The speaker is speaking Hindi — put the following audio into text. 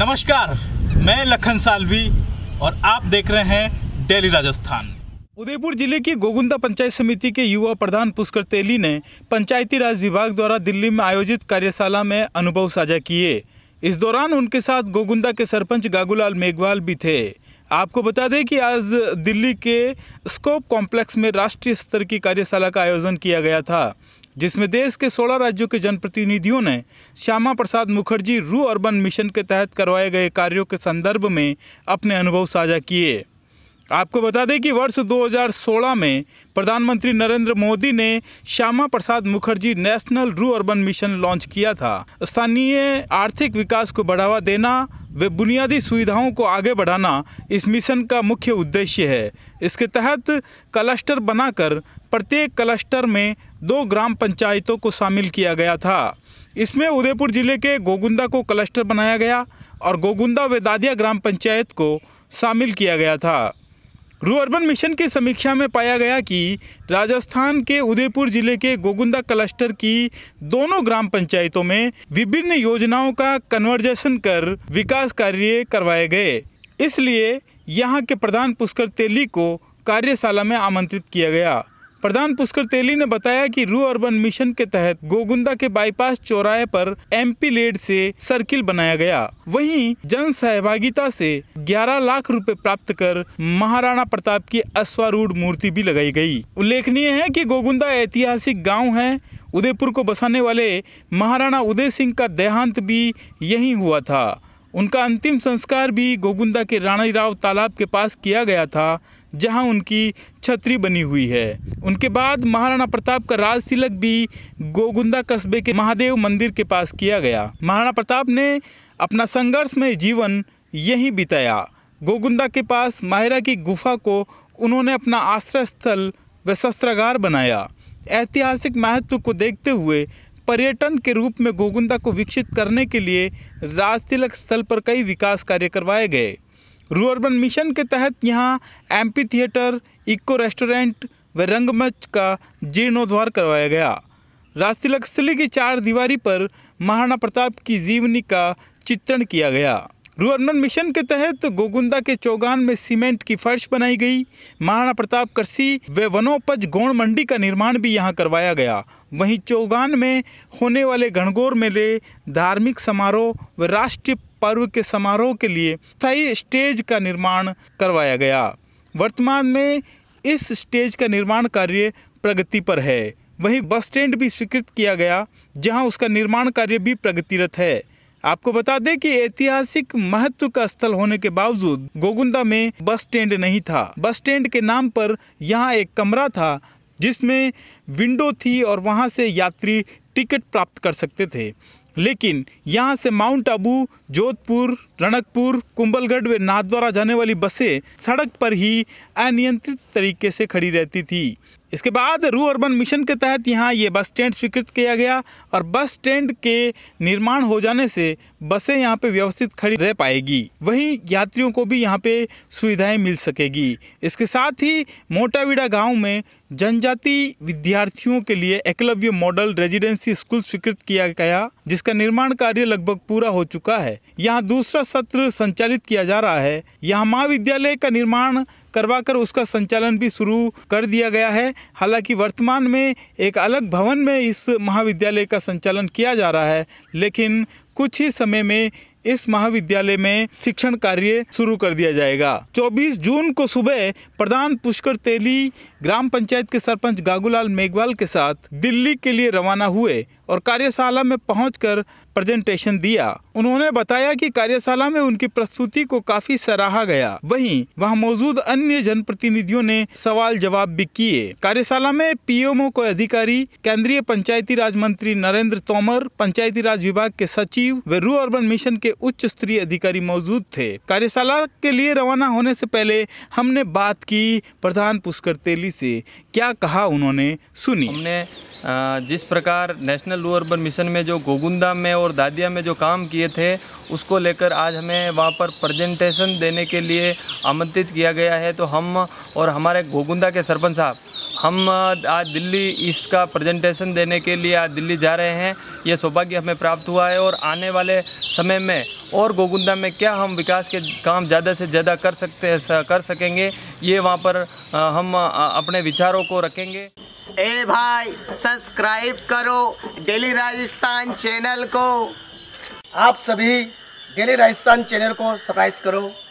नमस्कार मैं लखन सालवी और आप देख रहे हैं डेली राजस्थान उदयपुर जिले की गोगुंदा पंचायत समिति के युवा प्रधान पुष्कर तेली ने पंचायती राज विभाग द्वारा दिल्ली में आयोजित कार्यशाला में अनुभव साझा किए इस दौरान उनके साथ गोगुंदा के सरपंच गागूलाल मेघवाल भी थे आपको बता दें कि आज दिल्ली के स्कोप कॉम्प्लेक्स में राष्ट्रीय स्तर की कार्यशाला का आयोजन किया गया था जिसमें देश के 16 राज्यों के जनप्रतिनिधियों ने श्यामा प्रसाद मुखर्जी रू अर्बन मिशन के तहत करवाए गए कार्यों के संदर्भ में अपने अनुभव साझा किए आपको बता दें कि वर्ष 2016 में प्रधानमंत्री नरेंद्र मोदी ने Shyama Prasad Mukherjee national rurban mission launch किया था स्थानीय आर्थिक विकास को बढ़ावा देना व बुनियादी सुविधाओं को आगे बढ़ाना इस मिशन का मुख्य उद्देश्य है इसके तहत क्लस्टर बनाकर प्रत्येक क्लस्टर में दो ग्राम पंचायतों को शामिल किया गया था इसमें उदयपुर जिले के गोगुंदा को क्लस्टर बनाया गया और गोगुंदा वेदादिया ग्राम पंचायत को शामिल किया गया था रू अर्बन मिशन की समीक्षा में पाया गया कि राजस्थान के उदयपुर जिले के गोगुंदा क्लस्टर की दोनों ग्राम पंचायतों में विभिन्न योजनाओं का कन्वर्जेशन कर विकास कार्य करवाए गए इसलिए यहाँ के प्रधान पुष्कर तेली को कार्यशाला में आमंत्रित किया गया प्रधान पुष्कर तेली ने बताया कि रू अर्बन मिशन के तहत गोगुंदा के बाईपास चौराहे पर एमपी लेड से सर्किल बनाया गया वहीं जन सहभागिता से 11 लाख रुपए प्राप्त कर महाराणा प्रताप की अश्वारूढ़ मूर्ति भी लगाई गई उल्लेखनीय है कि गोगुंदा ऐतिहासिक गांव है उदयपुर को बसाने वाले महाराणा उदय सिंह का देहांत भी यही हुआ था उनका अंतिम संस्कार भी गोगुंदा के रानी राव तालाब के पास किया गया था जहां उनकी छतरी बनी हुई है उनके बाद महाराणा प्रताप का राज तिलक भी गोगुंदा कस्बे के महादेव मंदिर के पास किया गया महाराणा प्रताप ने अपना संघर्षमय जीवन यहीं बिताया गोगुंदा के पास माहिरा की गुफा को उन्होंने अपना आश्रय स्थल व शस्त्रागार बनाया ऐतिहासिक महत्व को देखते हुए पर्यटन के रूप में गोगुंदा को विकसित करने के लिए राज तिलक स्थल पर कई विकास कार्य करवाए गए रूअर्बन मिशन के तहत यहाँ एम्पी थिएटर इको रेस्टोरेंट व रंगमंच का जीर्णोद्वार करवाया गया राजतिलक स्थली की चार दीवारी पर महाराणा प्रताप की जीवनी का चित्रण किया गया रूअर्बन मिशन के तहत गोगुंदा के चौगान में सीमेंट की फर्श बनाई गई महाराणा प्रताप कृषि व वनोपज गौण मंडी का निर्माण भी यहाँ करवाया गया वहीं चौगान में होने वाले घनघोर मेले धार्मिक समारोह व राष्ट्रीय पर्व के समारोह के लिए स्थायी स्टेज का निर्माण करवाया गया वर्तमान में इस स्टेज का निर्माण कार्य प्रगति पर है वहीं बस स्टैंड भी स्वीकृत किया गया जहां उसका निर्माण कार्य भी प्रगतिरत है आपको बता दें कि ऐतिहासिक महत्व का स्थल होने के बावजूद गोगुंदा में बस स्टैंड नहीं था बस स्टैंड के नाम पर यहाँ एक कमरा था जिसमें विंडो थी और वहाँ से यात्री टिकट प्राप्त कर सकते थे लेकिन यहाँ से माउंट आबू जोधपुर रणकपुर कुंबलगढ़ व नाथद्वारा जाने वाली बसें सड़क पर ही अनियंत्रित तरीके से खड़ी रहती थी इसके बाद रू अर्बन मिशन के तहत यहाँ ये बस स्टैंड स्वीकृत किया गया और बस स्टैंड के निर्माण हो जाने से बसें यहाँ पे व्यवस्थित खड़ी रह पाएगी वहीं यात्रियों को भी यहाँ पे सुविधाएं मिल सकेगी इसके साथ ही मोटाविड़ा गांव में जनजाति विद्यार्थियों के लिए एकलव्य मॉडल रेजिडेंसी स्कूल स्वीकृत किया गया जिसका निर्माण कार्य लगभग पूरा हो चुका है यहाँ दूसरा सत्र संचालित किया जा रहा है यहाँ महाविद्यालय का निर्माण करवाकर उसका संचालन भी शुरू कर दिया गया है हालांकि वर्तमान में एक अलग भवन में इस महाविद्यालय का संचालन किया जा रहा है लेकिन कुछ ही समय में इस महाविद्यालय में शिक्षण कार्य शुरू कर दिया जाएगा 24 जून को सुबह प्रधान पुष्कर तेली ग्राम पंचायत के सरपंच गागूलाल मेघवाल के साथ दिल्ली के लिए रवाना हुए और कार्यशाला में पहुंचकर प्रेजेंटेशन दिया उन्होंने बताया कि कार्यशाला में उनकी प्रस्तुति को काफी सराहा गया वहीं वहां मौजूद अन्य जनप्रतिनिधियों ने सवाल जवाब भी किए कार्यशाला में पीएमओ को अधिकारी केंद्रीय पंचायती राज मंत्री नरेंद्र तोमर पंचायती राज विभाग के सचिव व रू अर्बन मिशन के उच्च स्तरीय अधिकारी मौजूद थे कार्यशाला के लिए रवाना होने से पहले हमने बात की प्रधान पुष्कर तेली से क्या कहा उन्होंने सुनी हमने जिस प्रकार नेशनल लो अर्बन मिशन में जो गोगुंदा में और दादिया में जो काम किए थे उसको लेकर आज हमें वहाँ पर प्रेजेंटेशन देने के लिए आमंत्रित किया गया है तो हम और हमारे गोगुंदा के सरपंच साहब हम आज दिल्ली इसका प्रेजेंटेशन देने के लिए आज दिल्ली जा रहे हैं ये सौभाग्य हमें प्राप्त हुआ है और आने वाले समय में और गोगुंदा में क्या हम विकास के काम ज़्यादा से ज़्यादा कर सकते कर सकेंगे ये वहाँ पर हम अपने विचारों को रखेंगे ए भाई सब्सक्राइब करो डेली राजस्थान चैनल को आप सभी डेली राजस्थान चैनल को सब्सक्राइब करो